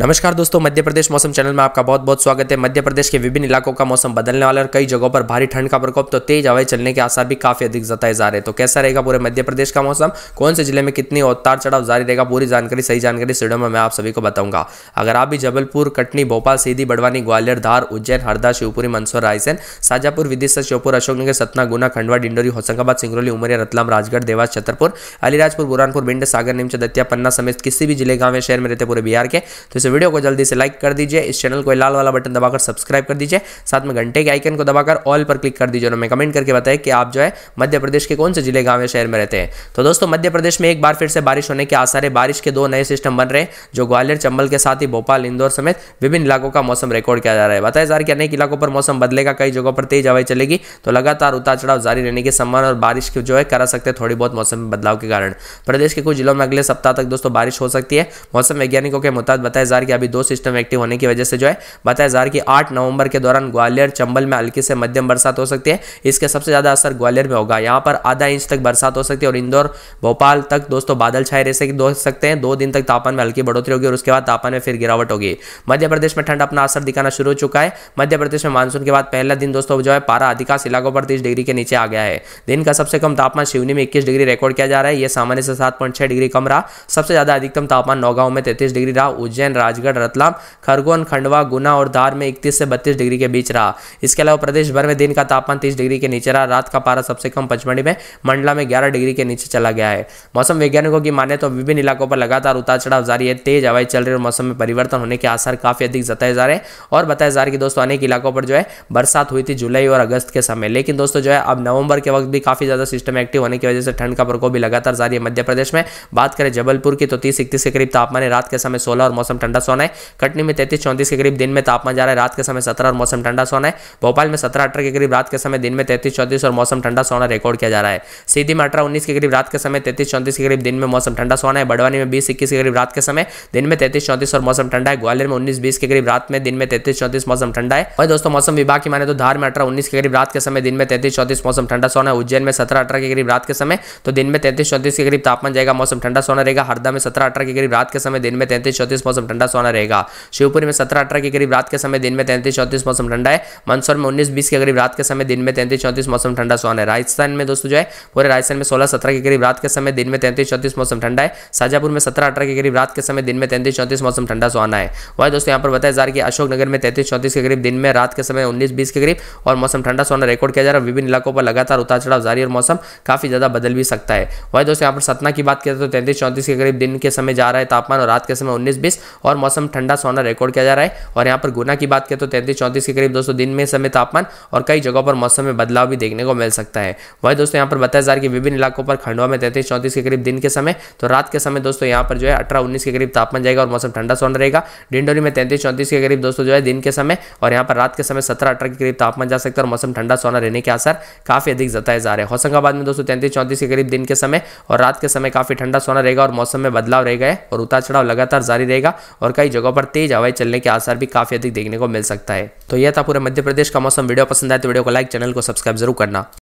नमस्कार दोस्तों मध्य प्रदेश मौसम चैनल में आपका बहुत बहुत स्वागत है मध्य प्रदेश के विभिन्न इलाकों का मौसम बदलने वाला और कई जगहों पर भारी ठंड का प्रकोप तो तेज हवाएं चलने के आसार भी काफी अधिक जताए जा रहे हैं तो कैसा रहेगा पूरे मध्य प्रदेश का मौसम कौन से जिले में कितनी उतार चढ़ाव जारी रहेगा पूरी जानकारी सही जानकारी इस में मैं आप सभी को बताऊंगा अगर आप भी जबलपुर कटनी भोपाल सीधी बड़वानी ग्वालियर धार उज्जैन हरदा शिवपुरी मंदसौर रायसेन शाजापुर विदिशा श्योपुर अशोकनगर सतना गुना खंडवा डिंडोरी होशंगाबाद सिंगरौली उमरिया रतलाम राजगढ़ देवास छतरपुर अलीराजपुर बुरानपुर भिंड सागर निम्च दतिया पन्ना समेत किसी भी जिले गांव शहर में रहते पूरे बिहार के तो इस वीडियो को जल्दी से लाइक कर दीजिए इस चैनल को लाल वाला बटन दबाकर सब्सक्राइब कर दीजिए साथ में घंटे के आइकन को दबाकर ऑल पर क्लिक कर दीजिए और हमें कमेंट करके बताए कि आप जो है मध्य प्रदेश के कौन से जिले गाँव या शहर में रहते हैं तो दोस्तों मध्य प्रदेश में एक बार फिर से बारिश होने के आसार है बारिश के दो नए सिस्टम बन रहे हैं जो ग्वालियर चंबल के साथ ही भोपाल इंदौर समेत विभिन्न इलाकों का मौसम रिकॉर्ड किया जा रहा है बताया जा रहा है कि अनेक इलाकों पर मौसम बदलेगा कई जगहों पर तेज हवाई चलेगी तो लगातार उतार चढ़ाव जारी रहने की संभावना और बारिश की जो है करा सकते हैं थोड़ी बहुत मौसम में बदलाव के कारण प्रदेश के कुछ जिलों में अगले सप्ताह तक दोस्तों बारिश हो सकती है मौसम वैज्ञानिकों के मुताबिक बताया हजार के अभी दो सिस्टम एक्टिव होने की वजह से जो है बताया जा रहा है कि आठ नवंबर के दौरान ग्वालियर चंबल में हल्की से मध्यम बरसात हो सकती है इसके सबसे ज़्यादा असर ग्वालियर में होगा यहाँ पर आधा इंच तक बरसात हो सकती है और इंदौर भोपाल तक दोस्तों बादल छाए रह सकते हैं दो दिन तक तापमान में हल्की बढ़ोतरी होगी और उसके बाद तापमान में फिर गिरावट होगी मध्य प्रदेश में ठंड अपना असर दिखाना शुरू हो चुका है मध्य प्रदेश में मानसून के बाद पहला दिन दोस्तों जो है पारा अधिकांश इलाकों पर तीस डिग्री के नीचे आ गया है दिन का सबसे कम तापमान शिवनी में इक्कीस डिग्री रिकॉर्ड किया जा रहा है यह सामान्य से सात डिग्री कम रहा सबसे ज़्यादा अधिकतम तापमान नौगांव में तैतीस डिग्री रहा उज्जैन राजगढ़ रतलाम खरगोन खंडवा गुना और धार में इकतीस से बत्तीस डिग्री के बीच रहा इसके अलावा प्रदेश भर में दिन का तापमान तीस डिग्री के नीचे रहा रात का पारा सबसे कम पचमढ़ी में मंडला में ग्यारह डिग्री के नीचे चला गया है मौसम वैज्ञानिकों की माने तो विभिन्न इलाकों पर लगातार उतार चढ़ाव जारी है तेज हवाएं चल रही और मौसम में परिवर्तन होने के आसार काफ़ी अधिक जताए जा रहे हैं और बताए जा रहे कि दोस्तों अनेक इलाकों पर जो है बरसात हुई थी जुलाई और अगस्त के समय लेकिन दोस्तों जो है अब नवंबर के वक्त भी काफ़ी ज़्यादा सिस्टम एक्टिव होने की वजह से ठंड का प्रकोप भी लगातार जारी है मध्य प्रदेश में बात करें जबलपुर की तो तीस इकतीस के करीब तापमान रात के समय सोलह और मौसम ठंड ठंडा सोना है कटनी में तैतीस चौंतीस के करीब दिन में तापमान जा रहा है रात के समय सत्रह और मौसम ठंडा सोना है भोपाल में सत्रह अठारह के करीब रात के समय दिन में तैतीस चौंतीस और मौसम ठंडा सोना रिकॉर्ड किया जा रहा है सीधी में अठारह उन्नीस के करीब रात के समय तैतीस चौंतीस के करीब दिन में मौसम ठंडा सोना है बड़वानी में बीस इक्कीस के करीब रात के समय दिन में तैतीस चौंतीस और मौसम ठंडा है ग्वालियर में उन्नीस बीस के करीब रात में दिन में तैतीस चौंतीस मौसम ठंडा है वही दोस्तों मौसम विभाग की माने तो धार में अठारह उन्नीस के करीब रात के समय दिन में तैतीस चौंतीस मौसम ठंडा सोना है उज्जैन में सत्रह अठारह के करीब रात के समय तो दिन में तैतीस चौंतीस के करीब तापमान जाएगा मौसम ठंडा सोना रहेगा हरदा में सत्रह अठारह के करीब रात के समय दिन में तैतीस चौंतीस मौसम ठंडा ठंडा सोना रहेगा शिवपुरी में सत्रह अठारह के करीब रात के समय दिन में तैंतीस चौंतीस मौसम ठंडा है मंदसौर में उन्नीस बीस के करीब रात के समय दिन में तैंतीस चौंतीस मौसम ठंडा सोना है राजस्थान में दोस्तों जो है पूरे राजस्थान में सोलह सत्रह के करीब रात के समय दिन में तैंतीस चौंतीस मौसम ठंडा है शाजापुर में सत्रह अठारह के करीब रात के समय दिन में तैंतीस चौंतीस मौसम ठंडा सोना है वह दोस्तों यहाँ पर बताया जा रहा है कि अशोकनगर में तैंतीस चौंतीस के करीब दिन में रात के समय उन्नीस बीस के करीब और मौसम ठंडा सोना रिकॉर्ड किया जा रहा है विभिन्न इलाकों पर लगातार उतार चढ़ाव जारी और मौसम काफी ज्यादा बदल भी सकता है वह दोस्तों यहाँ पर सतना की बात करें तो तैंतीस चौंतीस के करीब दिन के समय जा रहा है तापमान और रात के समय उन्नीस बीस और और मौसम ठंडा सोना रिकॉर्ड किया जा रहा है और यहाँ पर गुना की बात करें तो तैंतीस चौंतीस के करीब दोस्तों दिन में समय तापमान और कई जगहों पर मौसम में बदलाव भी देखने को मिल सकता है वही दोस्तों यहाँ पर बताया जा रहा है कि विभिन्न इलाकों पर खंडवा में तैंतीस चौंतीस के करीब दिन के समय तो रात के समय दोस्तों यहाँ पर जो है अठारह उन्नीस के करीब तापमान जाएगा और मौसम ठंडा सोना रहेगा डिंडोरी में तैंतीस चौंतीस के करीब दोस्तों जो है दिन के समय और यहाँ पर रात के समय सत्रह अठारह के करीब तापमान जा सकता है और मौसम ठंडा सोना रहने के आसार काफी अधिक जताए जा रहे हैं होशंगाबाद में दोस्तों तैंतीस चौंतीस के करीब दिन के समय और रात के समय काफी ठंडा सोना रहेगा और मौसम में बदलाव रहेगा और उतार चढ़ाव लगातार जारी रहेगा और कई जगहों पर तेज हवाएं चलने के आसार भी काफी अधिक देखने को मिल सकता है तो यह था पूरे मध्य प्रदेश का मौसम वीडियो पसंद आए तो वीडियो को लाइक चैनल को सब्सक्राइब जरूर करना